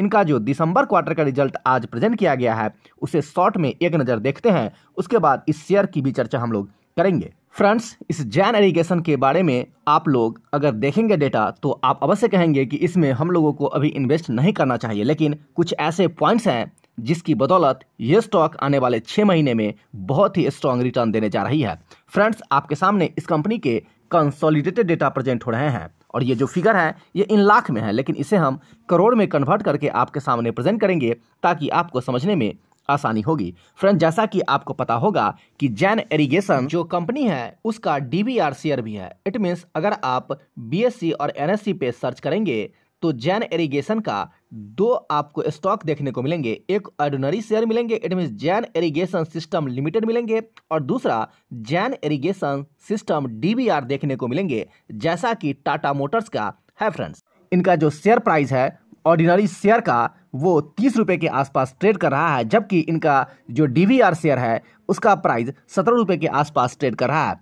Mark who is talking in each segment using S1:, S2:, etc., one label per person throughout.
S1: इनका जो दिसंबर क्वार्टर का रिजल्ट आज प्रेजेंट किया गया है उसे शॉर्ट में एक नज़र देखते हैं उसके बाद इस शेयर की भी चर्चा हम लोग करेंगे फ्रेंड्स इस जैन एरीगेशन के बारे में आप लोग अगर देखेंगे डेटा तो आप अवश्य कहेंगे कि इसमें हम लोगों को अभी इन्वेस्ट नहीं करना चाहिए लेकिन कुछ ऐसे पॉइंट्स हैं जिसकी बदौलत ये स्टॉक आने वाले छः महीने में बहुत ही स्ट्रॉन्ग रिटर्न देने जा रही है फ्रेंड्स आपके सामने इस कंपनी के कंसोलिडेटेड डेटा प्रेजेंट हो रहे हैं और ये जो फिगर है ये इन लाख में है लेकिन इसे हम करोड़ में कन्वर्ट करके आपके सामने प्रेजेंट करेंगे ताकि आपको समझने में आसानी होगी फ्रेंड जैसा कि आपको पता होगा कि जैन एरिगेशन जो कंपनी है उसका डीबीआर शेयर भी है इट मीन्स अगर आप बीएससी और एनएससी पे सर्च करेंगे तो जैन एरिगेशन का दो आपको स्टॉक देखने को मिलेंगे एक ऑर्डिनरी शेयर मिलेंगे it mean Jain irrigation system limited मिलेंगे और दूसरा जैन इरीगेशन सिस्टम डीबीआर देखने को मिलेंगे जैसा कि टाटा मोटर्स का है फ्रेंड्स इनका जो शेयर प्राइस है ऑर्डिनरी शेयर का वो तीस रुपये के आसपास ट्रेड कर रहा है जबकि इनका जो डी शेयर है उसका प्राइस सत्रह रुपये के आसपास ट्रेड कर रहा है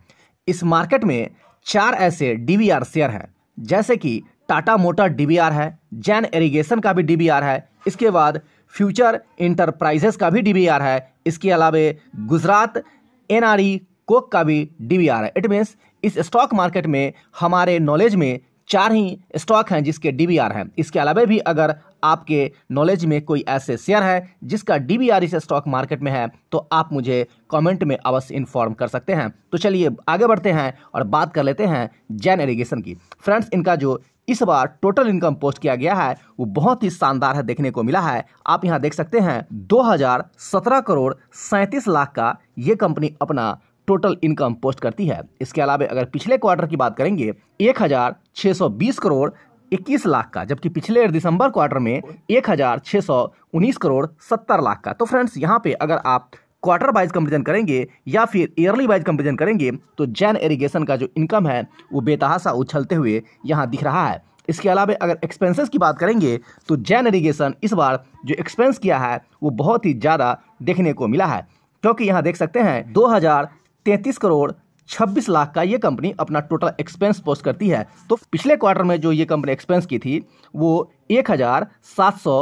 S1: इस मार्केट में चार ऐसे डी शेयर हैं जैसे कि टाटा मोटर डीबीआर है जैन इरीगेशन का भी डीबीआर है इसके बाद फ्यूचर इंटरप्राइजेस का भी डीबीआर है इसके अलावा गुजरात एनआरई e कोक का भी डीबीआर है इट मीन्स इस स्टॉक मार्केट में हमारे नॉलेज में चार ही स्टॉक हैं जिसके डीबीआर हैं इसके अलावा भी अगर आपके नॉलेज में कोई ऐसे शेयर है जिसका डीबीआर इस स्टॉक मार्केट में है तो आप मुझे कमेंट में अवश्य इन्फॉर्म कर सकते हैं तो चलिए आगे बढ़ते हैं और बात कर लेते हैं जैन एरीगेशन की फ्रेंड्स इनका जो इस बार टोटल इनकम पोस्ट किया गया है वो बहुत ही शानदार है देखने को मिला है आप यहाँ देख सकते हैं 2017 करोड़ सैंतीस लाख का ये कंपनी अपना टोटल इनकम पोस्ट करती है इसके अलावा अगर पिछले क्वार्टर की बात करेंगे एक करोड़ इक्कीस लाख का जबकि पिछले दिसंबर क्वार्टर में एक करोड़ सत्तर लाख का तो फ्रेंड्स यहाँ पे अगर आप क्वार्टर वाइज कंपेरिजन करेंगे या फिर ईयरली वाइज कंपेरिजन करेंगे तो जैन इरीगेशन का जो इनकम है वो बेतहासा उछलते हुए यहाँ दिख रहा है इसके अलावा अगर एक्सपेंसेस की बात करेंगे तो जैन इरीगेशन इस बार जो एक्सपेंस किया है वो बहुत ही ज़्यादा देखने को मिला है क्योंकि यहाँ देख सकते हैं दो करोड़ 26 लाख का ये कंपनी अपना टोटल एक्सपेंस पोस्ट करती है तो पिछले क्वार्टर में जो ये कंपनी एक्सपेंस की थी वो एक हज़ार सात सौ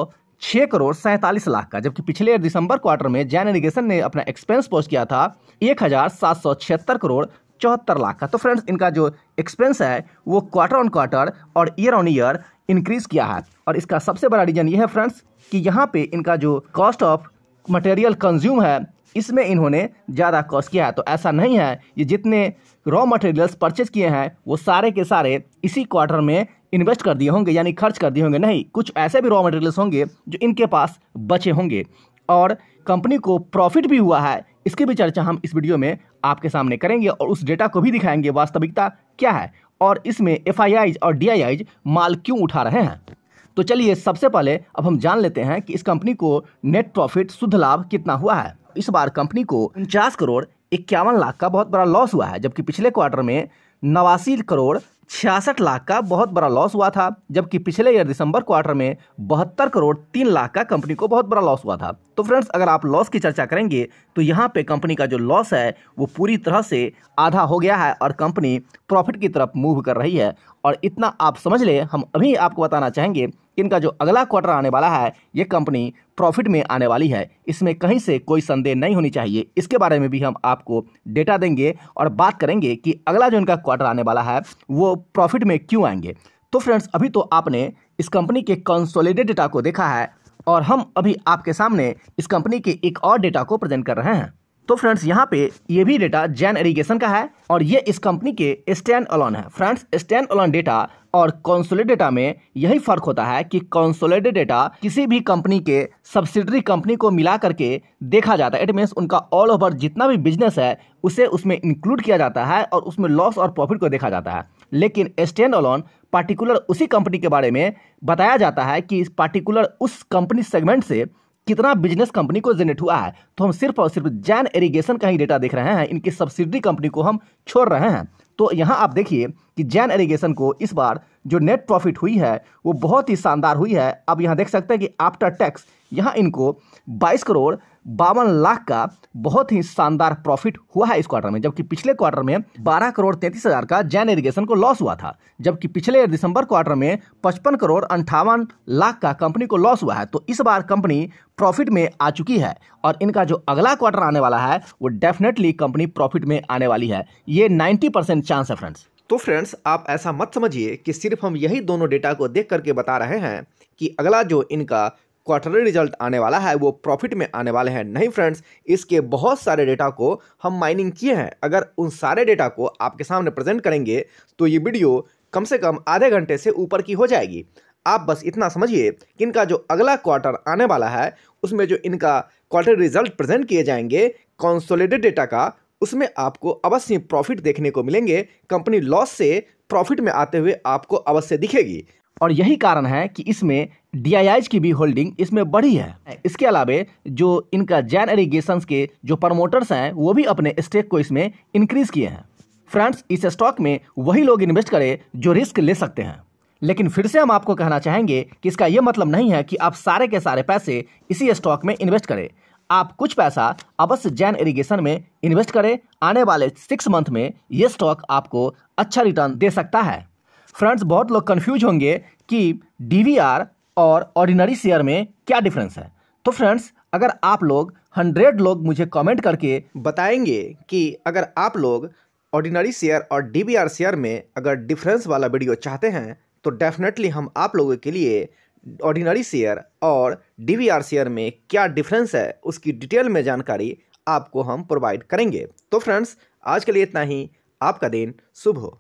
S1: छः करोड़ सैंतालीस लाख का जबकि पिछले दिसंबर क्वार्टर में जैन इरीगेशन ने अपना एक्सपेंस पोस्ट किया था एक हज़ार सात सौ छिहत्तर करोड़ चौहत्तर लाख का तो फ्रेंड्स इनका जो एक्सपेंस है वो क्वार्टर ऑन क्वार्टर और ईयर ऑन ईयर इंक्रीज किया है और इसका सबसे बड़ा रीजन ये है फ्रेंड्स कि यहाँ पे इनका जो कॉस्ट ऑफ मटेरियल कंज्यूम है इसमें इन्होंने ज़्यादा कॉस्ट किया है तो ऐसा नहीं है ये जितने रॉ मटेरियल्स परचेज किए हैं वो सारे के सारे इसी क्वार्टर में इन्वेस्ट कर दिए होंगे यानी खर्च कर दिए होंगे नहीं कुछ ऐसे भी रॉ मटेरियल्स होंगे जो इनके पास बचे होंगे और कंपनी को प्रॉफिट भी हुआ है इसकी भी चर्चा हम इस वीडियो में आपके सामने करेंगे और उस डेटा को भी दिखाएंगे वास्तविकता क्या है और इसमें एफ और डी माल क्यों उठा रहे हैं तो चलिए सबसे पहले अब हम जान लेते हैं कि इस कंपनी को नेट प्रॉफिट शुद्ध लाभ कितना हुआ है इस बार कंपनी को उनचास करोड़ इक्यावन लाख का बहुत बड़ा लॉस हुआ है जबकि पिछले क्वार्टर में नवासी करोड़ छियासठ लाख का बहुत बड़ा लॉस हुआ था जबकि पिछले ईयर दिसंबर क्वार्टर में बहत्तर करोड़ तीन लाख का कंपनी को बहुत बड़ा लॉस हुआ था तो फ्रेंड्स अगर आप लॉस की चर्चा करेंगे तो यहाँ पे कंपनी का जो लॉस है वो पूरी तरह से आधा हो गया है और कंपनी प्रॉफिट की तरफ मूव कर रही है और इतना आप समझ लें हम अभी आपको बताना चाहेंगे कि इनका जो अगला क्वार्टर आने वाला है ये कंपनी प्रॉफिट में आने वाली है इसमें कहीं से कोई संदेह नहीं होनी चाहिए इसके बारे में भी हम आपको डेटा देंगे और बात करेंगे कि अगला जो इनका क्वार्टर आने वाला है वो प्रॉफिट में क्यों आएंगे तो फ्रेंड्स अभी तो आपने इस कंपनी के कंसोलिडेट डेटा को देखा है और हम अभी आपके सामने इस कंपनी के एक और डेटा को प्रेजेंट कर रहे हैं तो फ्रेंड्स यहाँ पे ये भी डेटा जैन एरीगेशन का है और ये इस कंपनी के स्टैंड अलोन है फ्रेंड्स स्टैंड अलोन डेटा और कॉन्सोलेट डेटा में यही फर्क होता है कि कॉन्सोलेटेड डेटा किसी भी कंपनी के सब्सिडरी कंपनी को मिला करके देखा जाता है इट मीन्स उनका ऑल ओवर जितना भी बिजनेस है उसे उसमें इंक्लूड किया जाता है और उसमें लॉस और प्रॉफिट को देखा जाता है लेकिन स्टैंड अलोन पार्टिकुलर उसी कंपनी के बारे में बताया जाता है कि इस पार्टिकुलर उस कंपनी सेगमेंट से कितना बिजनेस कंपनी को जनरेट हुआ है तो हम सिर्फ और सिर्फ जैन एरीगेशन का ही डेटा देख रहे हैं इनकी सब्सिडी कंपनी को हम छोड़ रहे हैं तो यहाँ आप देखिए कि जैन एरीगेशन को इस बार जो नेट प्रॉफिट हुई है वो बहुत ही शानदार हुई है अब यहाँ देख सकते हैं कि आफ्टर टैक्स यहाँ इनको 22 करोड़ बावन लाख का बहुत ही शानदार प्रॉफिट हुआ है इस क्वार्टर में जबकि पिछले क्वार्टर में 12 करोड़ तैंतीस हज़ार का जैन इरिगेशन को लॉस हुआ था जबकि पिछले दिसंबर क्वार्टर में 55 करोड़ अंठावन लाख का कंपनी को लॉस हुआ है तो इस बार कंपनी प्रॉफिट में आ चुकी है और इनका जो अगला क्वार्टर आने वाला है वो डेफिनेटली कंपनी प्रॉफिट में आने वाली है ये नाइन्टी परसेंट चांस है फ्रेंड्स तो फ्रेंड्स आप ऐसा मत समझिए कि सिर्फ हम यही दोनों डेटा को देख करके बता रहे हैं कि अगला जो इनका क्वार्टरली रिजल्ट आने वाला है वो प्रॉफिट में आने वाले हैं नहीं फ्रेंड्स इसके बहुत सारे डेटा को हम माइनिंग किए हैं अगर उन सारे डेटा को आपके सामने प्रेजेंट करेंगे तो ये वीडियो कम से कम आधे घंटे से ऊपर की हो जाएगी आप बस इतना समझिए कि इनका जो अगला क्वार्टर आने वाला है उसमें जो इनका क्वार्टर रिजल्ट प्रेजेंट किए जाएंगे कॉन्सोलेटेड डेटा का उसमें आपको अवश्य प्रॉफिट देखने को मिलेंगे कंपनी लॉस से प्रॉफिट में आते हुए आपको अवश्य दिखेगी और यही कारण है कि इसमें डी की भी होल्डिंग इसमें बढ़ी है इसके अलावा जो इनका जैन एरीगेशन के जो प्रमोटर्स हैं वो भी अपने स्टेक को इसमें इंक्रीज किए हैं फ्रेंड्स इस स्टॉक में वही लोग इन्वेस्ट करें जो रिस्क ले सकते हैं लेकिन फिर से हम आपको कहना चाहेंगे कि इसका यह मतलब नहीं है कि आप सारे के सारे पैसे इसी स्टॉक में इन्वेस्ट करें आप कुछ पैसा अवश्य जैन इरिगेशन में इन्वेस्ट करें आने वाले सिक्स मंथ में ये स्टॉक आपको अच्छा रिटर्न दे सकता है फ्रेंड्स बहुत लोग कन्फ्यूज होंगे कि डी और ऑर्डिनरी शेयर में क्या डिफरेंस है तो फ्रेंड्स अगर आप लोग हंड्रेड लोग मुझे कमेंट करके बताएंगे कि अगर आप लोग ऑर्डिनरी शेयर और डी शेयर में अगर डिफरेंस वाला वीडियो चाहते हैं तो डेफिनेटली हम आप लोगों के लिए ऑर्डिनरी शेयर और आर शेयर में क्या डिफरेंस है उसकी डिटेल में जानकारी आपको हम प्रोवाइड करेंगे तो फ्रेंड्स आज के लिए इतना ही आपका दिन शुभ हो